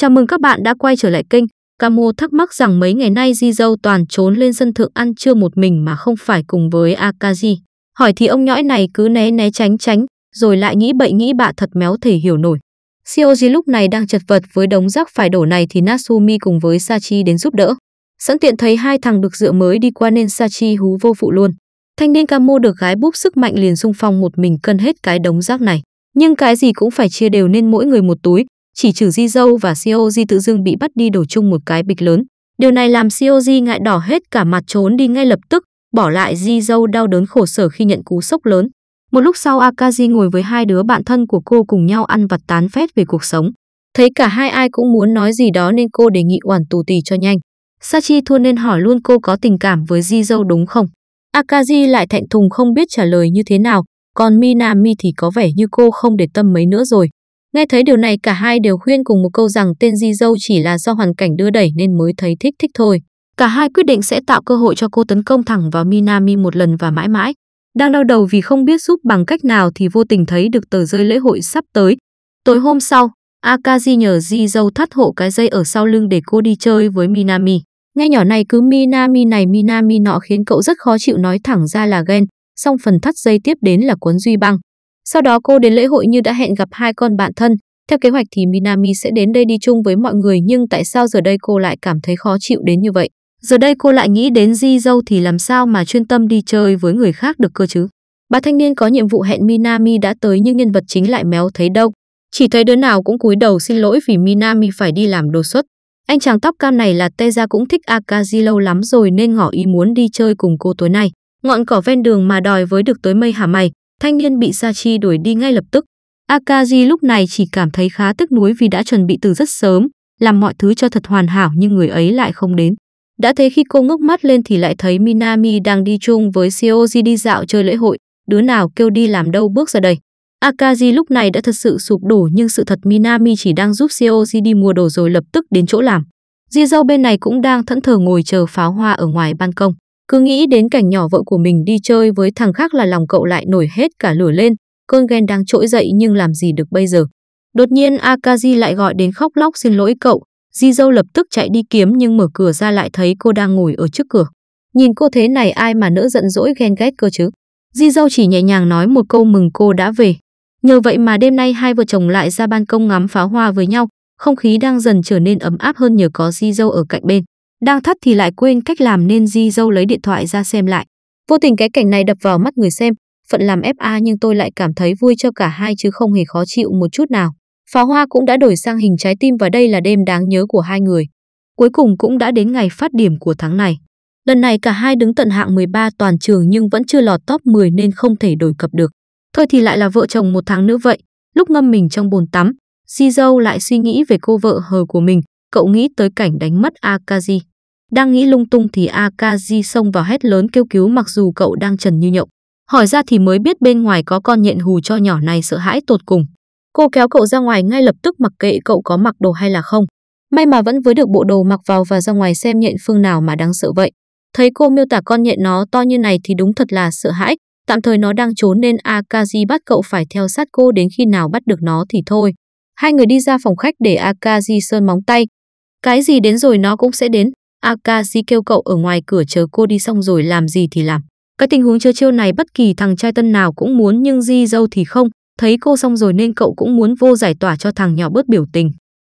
Chào mừng các bạn đã quay trở lại kênh. Camo thắc mắc rằng mấy ngày nay Di Dâu toàn trốn lên sân thượng ăn trưa một mình mà không phải cùng với Akaji. Hỏi thì ông nhõi này cứ né né tránh tránh, rồi lại nghĩ bậy nghĩ bạ thật méo thể hiểu nổi. Shioji lúc này đang chật vật với đống rác phải đổ này thì Natsumi cùng với Sachi đến giúp đỡ. Sẵn tiện thấy hai thằng được dựa mới đi qua nên Sachi hú vô phụ luôn. Thanh niên Camo được gái búp sức mạnh liền xung phong một mình cân hết cái đống rác này. Nhưng cái gì cũng phải chia đều nên mỗi người một túi, chỉ trừ Di Dâu và COG tự dưng bị bắt đi đổ chung một cái bịch lớn. Điều này làm COG ngại đỏ hết cả mặt trốn đi ngay lập tức, bỏ lại Di Dâu đau đớn khổ sở khi nhận cú sốc lớn. Một lúc sau Akaji ngồi với hai đứa bạn thân của cô cùng nhau ăn vặt tán phét về cuộc sống. Thấy cả hai ai cũng muốn nói gì đó nên cô đề nghị oản tù tì cho nhanh. Sachi thua nên hỏi luôn cô có tình cảm với Di Dâu đúng không? Akaji lại thẹn thùng không biết trả lời như thế nào, còn Minami thì có vẻ như cô không để tâm mấy nữa rồi. Nghe thấy điều này cả hai đều khuyên cùng một câu rằng tên di dâu chỉ là do hoàn cảnh đưa đẩy nên mới thấy thích thích thôi. Cả hai quyết định sẽ tạo cơ hội cho cô tấn công thẳng vào Minami một lần và mãi mãi. Đang đau đầu vì không biết giúp bằng cách nào thì vô tình thấy được tờ rơi lễ hội sắp tới. Tối hôm sau, Akaji nhờ di dâu thắt hộ cái dây ở sau lưng để cô đi chơi với Minami. Nghe nhỏ này cứ Minami này Minami nọ khiến cậu rất khó chịu nói thẳng ra là ghen, song phần thắt dây tiếp đến là cuốn Duy Băng. Sau đó cô đến lễ hội như đã hẹn gặp hai con bạn thân. Theo kế hoạch thì Minami sẽ đến đây đi chung với mọi người nhưng tại sao giờ đây cô lại cảm thấy khó chịu đến như vậy? Giờ đây cô lại nghĩ đến Di Dâu thì làm sao mà chuyên tâm đi chơi với người khác được cơ chứ? Bà thanh niên có nhiệm vụ hẹn Minami đã tới nhưng nhân vật chính lại méo thấy đâu. Chỉ thấy đứa nào cũng cúi đầu xin lỗi vì Minami phải đi làm đồ xuất. Anh chàng tóc cam này là Teja cũng thích Akaji lâu lắm rồi nên ngỏ ý muốn đi chơi cùng cô tối nay. Ngọn cỏ ven đường mà đòi với được tới mây hả mày, Thanh niên bị Sa Chi đuổi đi ngay lập tức. Akaji lúc này chỉ cảm thấy khá tức nuối vì đã chuẩn bị từ rất sớm, làm mọi thứ cho thật hoàn hảo nhưng người ấy lại không đến. Đã thế khi cô ngước mắt lên thì lại thấy Minami đang đi chung với Seoji đi dạo chơi lễ hội, đứa nào kêu đi làm đâu bước ra đây. Akaji lúc này đã thật sự sụp đổ nhưng sự thật Minami chỉ đang giúp Seoji đi mua đồ rồi lập tức đến chỗ làm. Jizou bên này cũng đang thẫn thờ ngồi chờ pháo hoa ở ngoài ban công. Cứ nghĩ đến cảnh nhỏ vợ của mình đi chơi với thằng khác là lòng cậu lại nổi hết cả lửa lên, cơn ghen đang trỗi dậy nhưng làm gì được bây giờ. Đột nhiên Akaji lại gọi đến khóc lóc xin lỗi cậu, Di dâu lập tức chạy đi kiếm nhưng mở cửa ra lại thấy cô đang ngồi ở trước cửa. Nhìn cô thế này ai mà nỡ giận dỗi ghen ghét cơ chứ. Di dâu chỉ nhẹ nhàng nói một câu mừng cô đã về. Nhờ vậy mà đêm nay hai vợ chồng lại ra ban công ngắm pháo hoa với nhau, không khí đang dần trở nên ấm áp hơn nhờ có Di dâu ở cạnh bên đang thắt thì lại quên cách làm nên di dâu lấy điện thoại ra xem lại. Vô tình cái cảnh này đập vào mắt người xem, phận làm FA nhưng tôi lại cảm thấy vui cho cả hai chứ không hề khó chịu một chút nào. Pháo hoa cũng đã đổi sang hình trái tim và đây là đêm đáng nhớ của hai người. Cuối cùng cũng đã đến ngày phát điểm của tháng này. Lần này cả hai đứng tận hạng 13 toàn trường nhưng vẫn chưa lọt top 10 nên không thể đổi cập được. Thôi thì lại là vợ chồng một tháng nữa vậy. Lúc ngâm mình trong bồn tắm, Di Dâu lại suy nghĩ về cô vợ hờ của mình, cậu nghĩ tới cảnh đánh mất Akaji. Đang nghĩ lung tung thì Akaji xông vào hét lớn kêu cứu mặc dù cậu đang trần như nhộng. Hỏi ra thì mới biết bên ngoài có con nhện hù cho nhỏ này sợ hãi tột cùng. Cô kéo cậu ra ngoài ngay lập tức mặc kệ cậu có mặc đồ hay là không. May mà vẫn với được bộ đồ mặc vào và ra ngoài xem nhện phương nào mà đáng sợ vậy. Thấy cô miêu tả con nhện nó to như này thì đúng thật là sợ hãi. Tạm thời nó đang trốn nên Akaji bắt cậu phải theo sát cô đến khi nào bắt được nó thì thôi. Hai người đi ra phòng khách để Akaji sơn móng tay, cái gì đến rồi nó cũng sẽ đến. Akashi kêu cậu ở ngoài cửa chờ cô đi xong rồi làm gì thì làm. Cái tình huống chơi chiêu này bất kỳ thằng trai tân nào cũng muốn nhưng Di dâu thì không. Thấy cô xong rồi nên cậu cũng muốn vô giải tỏa cho thằng nhỏ bớt biểu tình.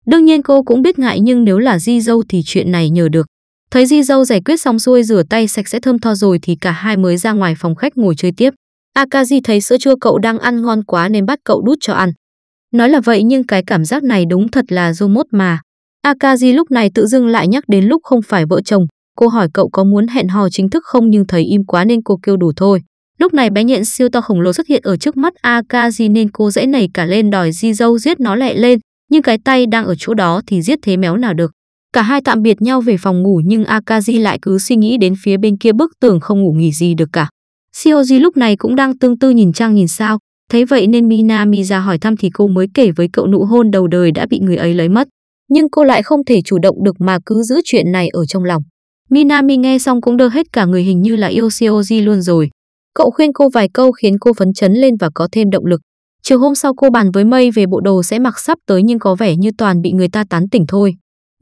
Đương nhiên cô cũng biết ngại nhưng nếu là Di dâu thì chuyện này nhờ được. Thấy Di dâu giải quyết xong xuôi rửa tay sạch sẽ thơm tho rồi thì cả hai mới ra ngoài phòng khách ngồi chơi tiếp. Akashi thấy sữa chua cậu đang ăn ngon quá nên bắt cậu đút cho ăn. Nói là vậy nhưng cái cảm giác này đúng thật là mốt mà. Akaji lúc này tự dưng lại nhắc đến lúc không phải vợ chồng, cô hỏi cậu có muốn hẹn hò chính thức không nhưng thấy im quá nên cô kêu đủ thôi. Lúc này bé nhện siêu to khổng lồ xuất hiện ở trước mắt Akaji nên cô dễ nảy cả lên đòi di dâu giết nó lẹ lên, nhưng cái tay đang ở chỗ đó thì giết thế méo nào được. Cả hai tạm biệt nhau về phòng ngủ nhưng Akaji lại cứ suy nghĩ đến phía bên kia bức tường không ngủ nghỉ gì được cả. Shioji lúc này cũng đang tương tư nhìn Trang nhìn sao, Thế vậy nên Minami ra hỏi thăm thì cô mới kể với cậu nụ hôn đầu đời đã bị người ấy lấy mất nhưng cô lại không thể chủ động được mà cứ giữ chuyện này ở trong lòng. Minami nghe xong cũng đơ hết cả người hình như là yêu Shioji luôn rồi. Cậu khuyên cô vài câu khiến cô phấn chấn lên và có thêm động lực. Chiều hôm sau cô bàn với Mây về bộ đồ sẽ mặc sắp tới nhưng có vẻ như toàn bị người ta tán tỉnh thôi.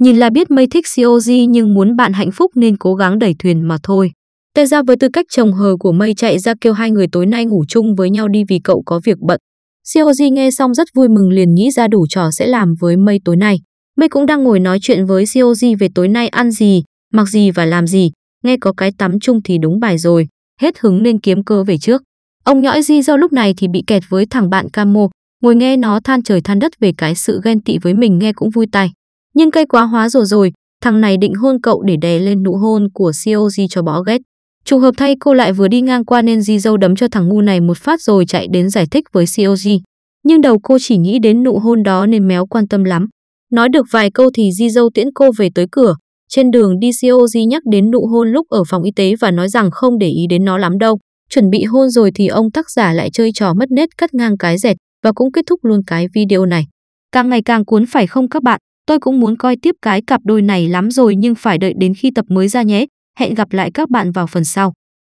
Nhìn là biết Mây thích Shioji nhưng muốn bạn hạnh phúc nên cố gắng đẩy thuyền mà thôi. Tê ra với tư cách chồng hờ của Mây chạy ra kêu hai người tối nay ngủ chung với nhau đi vì cậu có việc bận. Shioji nghe xong rất vui mừng liền nghĩ ra đủ trò sẽ làm với Mây tối nay. Mây cũng đang ngồi nói chuyện với COG về tối nay ăn gì, mặc gì và làm gì, nghe có cái tắm chung thì đúng bài rồi, hết hứng nên kiếm cơ về trước. Ông nhõi Di do lúc này thì bị kẹt với thằng bạn Camo, ngồi nghe nó than trời than đất về cái sự ghen tị với mình nghe cũng vui tai. Nhưng cây quá hóa rồi rồi, thằng này định hôn cậu để đè lên nụ hôn của COG cho bỏ ghét. Trùng hợp thay cô lại vừa đi ngang qua nên Di dâu đấm cho thằng ngu này một phát rồi chạy đến giải thích với COG. Nhưng đầu cô chỉ nghĩ đến nụ hôn đó nên méo quan tâm lắm. Nói được vài câu thì di dâu tiễn cô về tới cửa. Trên đường đi Di nhắc đến nụ hôn lúc ở phòng y tế và nói rằng không để ý đến nó lắm đâu. Chuẩn bị hôn rồi thì ông tác giả lại chơi trò mất nết cắt ngang cái dẹt và cũng kết thúc luôn cái video này. Càng ngày càng cuốn phải không các bạn? Tôi cũng muốn coi tiếp cái cặp đôi này lắm rồi nhưng phải đợi đến khi tập mới ra nhé. Hẹn gặp lại các bạn vào phần sau.